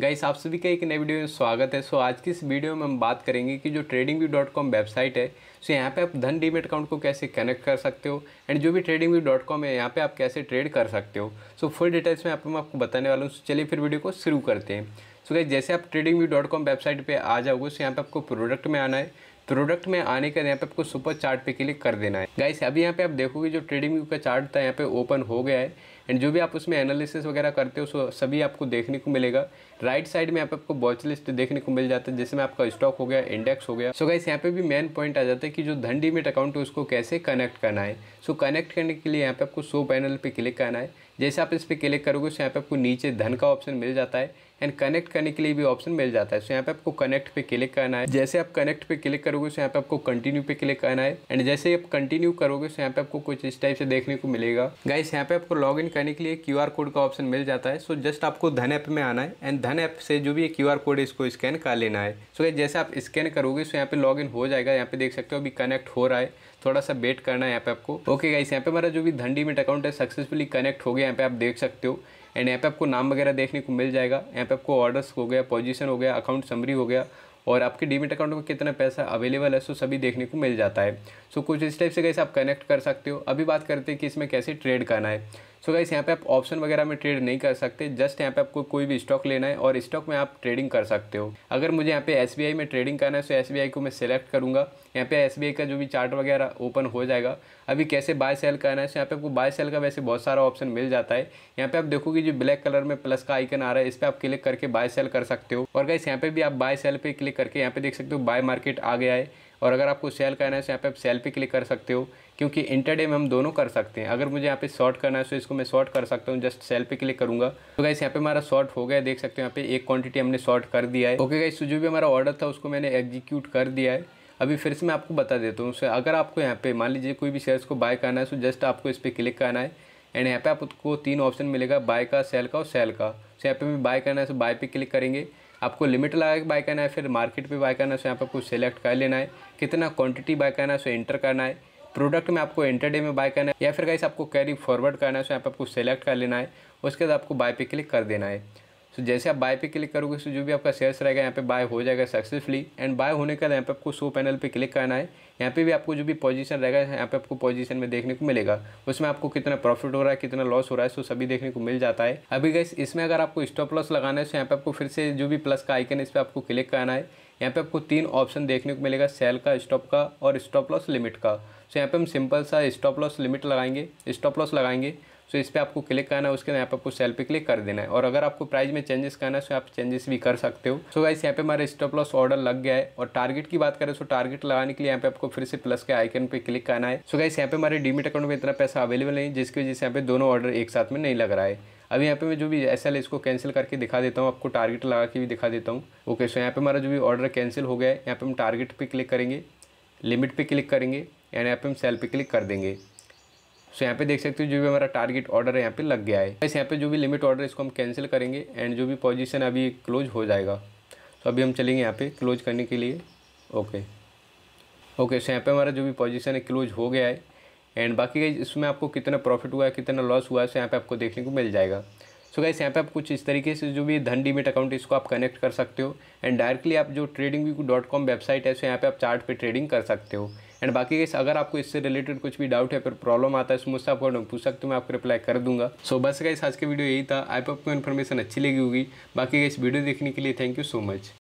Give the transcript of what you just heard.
guys आप सभी का एक नए वीडियो में स्वागत है सो आज की इस वीडियो में हम बात करेंगे कि जो trading view dot com website है सो यहाँ पे आप धन डीमेट अकाउंट को कैसे कनेक्ट कर सकते हो एंड जो भी ट्रेडिंग व्यू डॉट कॉम है यहाँ पे आप कैसे ट्रेड कर सकते हो सो फुल डिटेल्स में आप मैं आपको बताने वाला हूँ चलिए फिर वीडियो को शुरू करते हैं सो so जैसे आप trading view dot com website पर आ जाओगे सो यहाँ पर आपको प्रोडक्ट में आना है प्रोडक्ट में आने के यहाँ पे आपको सुपर चार्ट पे क्लिक कर देना है गाइस अभी यहाँ पे आप देखोगे जो ट्रेडिंग व्यू का चार्ट था यहाँ पे ओपन हो गया है एंड जो भी आप उसमें एनालिसिस वगैरह करते हो सभी आपको देखने को मिलेगा राइट साइड में यहाँ पे आपको वॉच लिस्ट देखने को मिल जाता है जिसमें आपका स्टॉक हो गया इंडेक्स हो गया सो गाइस यहाँ पे भी मेन पॉइंट आ जाता है कि जो धन डीमेट अकाउंट है उसको कैसे कनेक्ट करना है सो so, कनेक्ट करने के लिए यहाँ पे आपको सो पैनल पर क्लिक करना है जैसे आप इस पर क्लिक करोगे तो यहाँ पे आपको नीचे धन का ऑप्शन मिल जाता है एंड कनेक्ट करने के लिए भी ऑप्शन मिल जाता है सो यहाँ पे आपको कनेक्ट पे क्लिक करना है जैसे आप कनेक्ट पे क्लिक करोगे सो यहाँ पे आपको कंटिन्यू पे क्लिक करना है एंड जैसे आप कंटिन्यू करोगे सो यहाँ पे आपको कुछ इस टाइप से देखने को मिलेगा गाइस यहाँ पे आपको लॉग इन करने के लिए क्यू कोड का ऑप्शन मिल जाता है सो जस्ट आपको धन ऐप में आना है एंड धन ऐप से जो भी क्यू आर कोड है इसको स्कैन कर लेना है सो जैसे आप स्कैन करोगे सो यहाँ पे लॉग इन हो जाएगा यहाँ पे देख सकते हो अभी कनेक्ट हो रहा है थोड़ा सा वेट करना है यहाँ पे आपको ओके गाइस यहाँ पे हमारा जो भी धन डीमेट अकाउंट है सक्सेसफुली कनेक्ट हो गया यहाँ पे आप देख सकते हो एंड यहाँ पे आपको नाम वगैरह देखने को मिल जाएगा यहाँ पे आपको ऑर्डर्स हो गया पोजीशन हो गया अकाउंट समरी हो गया और आपके डीमेट अकाउंट में कितना पैसा अवेलेबल है सो सभी देखने को मिल जाता है सो कुछ इस टाइप से कैसे आप कनेक्ट कर सकते हो अभी बात करते हैं कि इसमें कैसे ट्रेड करना है सो गाइस यहाँ पे आप ऑप्शन वगैरह में ट्रेड नहीं कर सकते जस्ट यहाँ पे आपको कोई भी स्टॉक लेना है और स्टॉक में आप ट्रेडिंग कर सकते हो अगर मुझे यहाँ पे एस में ट्रेडिंग करना है तो एस को मैं सिलेक्ट करूँगा यहाँ पे एस का जो भी चार्ट वगैरह ओपन हो जाएगा अभी कैसे बाय सेल करना है तो यहाँ पे आपको बाय सेल का वैसे बहुत सारा ऑप्शन मिल जाता है यहाँ पे आप देखोगे जो ब्लैक कलर में प्लस का आइकन आ रहा है इस पर आप क्लिक करके बाय सेल कर सकते हो और गाइस यहाँ पे भी आप बाय सेल पे क्लिक करके यहाँ पे देख सकते हो बाय मार्केट आ गया है और अगर आपको सेल करना है तो यहाँ पे आप सेल पे क्लिक कर सकते हो क्योंकि इंटरडे में हम दोनों कर सकते हैं अगर मुझे यहाँ पे शॉर्ट करना है तो इसको मैं शॉर्ट कर सकता हूँ जस्ट सेल पे क्लिक करूँगा तो गाइस यहाँ पे हमारा शॉर्ट हो गया देख सकते हो यहाँ पे एक क्वांटिटी हमने शॉर्ट कर दिया है ओके गाइस तो जो भी हमारा ऑर्डर था उसको मैंने एग्जीक्यूट कर दिया है अभी फिर से मैं आपको बता देता हूँ अगर आपको यहाँ पे मान लीजिए कोई भी शेयर्स को बाय करना है तो जस्ट आपको इस पर क्लिक करना है एंड यहाँ पे आपको तीन ऑप्शन मिलेगा बाय का सेल का और सेल का सो यहाँ पे भी बाय करना है तो बाय पे क्लिक करेंगे आपको लिमिट लगा के बाय करना है फिर मार्केट पे बाय करना है सो तो यहाँ पे आपको सेलेक्ट कर लेना है कितना क्वांटिटी बाय करना है सो एंटर करना है प्रोडक्ट में आपको एंटर डे में बाय करना है या फिर गाइस आपको कैरी फॉरवर्ड करना है सो यहाँ पर आपको सेलेक्ट कर लेना है उसके बाद आपको बाय पे क्लिक कर देना है सो so, जैसे आप बाय पे क्लिक करोगे सो जो भी आपका शेयर्स रहेगा यहाँ पे बाय हो जाएगा सक्सेसफुली एंड बाय होने के बाद यहाँ पे आपको शो पैनल पे क्लिक करना है यहाँ पे भी आपको जो भी पोजीशन रहेगा यहाँ पे आपको पोजीशन में देखने को मिलेगा उसमें आपको कितना प्रॉफिट हो रहा है कितना लॉस हो रहा है सो सभी देखने को मिल जाता है अभी गैस इसमें अगर आपको स्टॉप लॉस लगाना है तो यहाँ पे आपको फिर से जो भी प्लस का आइकन इस पर आपको क्लिक करना है यहाँ पे आपको तीन ऑप्शन देखने को मिलेगा सेल का स्टॉप का और स्टॉप लॉस लिमिट का सो यहाँ पे हम सिंपल सा स्टॉप लॉस लिमिट लगाएंगे स्टॉप लॉस लगाएंगे सो इस पर आपको क्लिक करना है उसके बाद यहाँ पर आपको सेल पे क्लिक कर देना है और अगर आपको प्राइस में चेंजेस करना है तो आप चेंजेस भी कर सकते हो सो गाइस यहाँ पे हमारा स्टॉप लॉस ऑर्डर लग गया है और टारगेट की बात करें तो टारगेट लगाने के लिए यहाँ पे आपको फिर से प्लस के आइकन पे क्लिक करना है सो गाइस यहाँ पे हमारे डीमिट अकाउंट में इतना पैसा अवेलेबल नहीं जिसकी वजह से यहाँ पे दोनों ऑर्डर एक साथ में नहीं लग रहा है अब यहाँ पे मैं जो भी एस एल इसको कैंसिल करके दिखा देता हूँ आपको टारगेट लगा के भी दिखा देता हूँ ओके सो यहाँ पे हमारा जो भी ऑर्डर कैंसिल हो गया है यहाँ पे हम टारगेट पे क्लिक करेंगे लिमिट पे क्लिक करेंगे एंड यहाँ पे हम सेल पे क्लिक कर देंगे सो यहाँ पे देख सकते हो जो भी हमारा टारगेट ऑर्डर है यहाँ पे लग गया है बस यहाँ पे जो भी लिमिट ऑर्डर है इसको हम कैंसिल करेंगे एंड जो भी पोजीशन अभी क्लोज हो जाएगा तो अभी हम चलेंगे यहाँ पे क्लोज करने के लिए ओके ओके सो यहाँ पे हमारा जो भी पोजीशन है क्लोज हो गया है एंड बाकी गई इसमें आपको कितना प्रॉफिट हुआ है कितना लॉस हुआ है सो यहाँ पर आपको देखने को मिल जाएगा सो गाइस यहाँ पे आप कुछ इस तरीके से जो भी धन डीमेट अकाउंट इसको आप कनेक्ट कर सकते हो एंड डायरेक्टली आप जो trading view dot com website है सो यहाँ पे आप चार्ट पे ट्रेडिंग कर सकते हो एंड बाकी अगर आपको इससे रिलेटेड कुछ भी डाउट है फिर प्रॉब्लम आता है तो मुझसे आपको पूछ सकते हो मैं आपको रिप्लाई कर दूंगा सो बस गाइस आज की वीडियो यही था आई आपको इन्फॉर्मेशन अच्छी लगी होगी बाकी इस वीडियो देखने के लिए थैंक यू सो मच